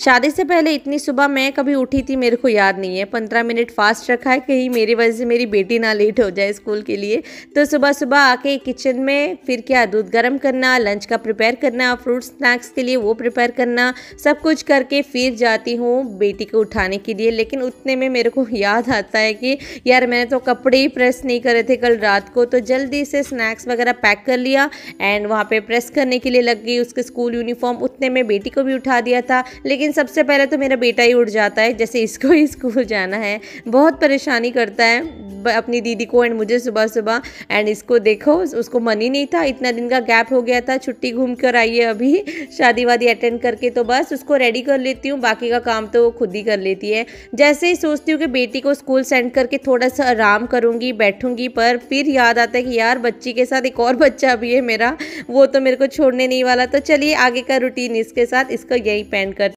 शादी से पहले इतनी सुबह मैं कभी उठी थी मेरे को याद नहीं है पंद्रह मिनट फास्ट रखा है कहीं मेरी वजह से मेरी बेटी ना लेट हो जाए स्कूल के लिए तो सुबह सुबह आके किचन में फिर क्या दूध गर्म करना लंच का प्रिपेयर करना फ्रूट स्नैक्स के लिए वो प्रिपेयर करना सब कुछ करके फिर जाती हूँ बेटी को उठाने के लिए लेकिन उतने में मेरे को याद आता है कि यार मैंने तो कपड़े ही प्रेस नहीं करे थे कल रात को तो जल्दी से स्नैक्स वगैरह पैक कर लिया एंड वहाँ पर प्रेस करने के लिए लग गई उसके स्कूल यूनिफॉर्म उतने में बेटी को भी उठा दिया था लेकिन सबसे पहले तो मेरा बेटा ही उठ जाता है जैसे इसको ही स्कूल जाना है बहुत परेशानी करता है अपनी दीदी को एंड मुझे सुबह सुबह एंड इसको देखो उसको मन ही नहीं था इतना दिन का गैप हो गया था छुट्टी घूम कर आई है अभी शादी वादी अटेंड करके तो बस उसको रेडी कर लेती हूँ बाकी का काम तो वो खुद ही कर लेती है जैसे ही सोचती हूँ कि बेटी को स्कूल सेंड करके थोड़ा सा आराम करूँगी बैठूँगी पर फिर याद आता है कि यार बच्ची के साथ एक और बच्चा भी है मेरा वो तो मेरे को छोड़ने नहीं वाला तो चलिए आगे का रूटीन इसके साथ इसको यही पेंड कर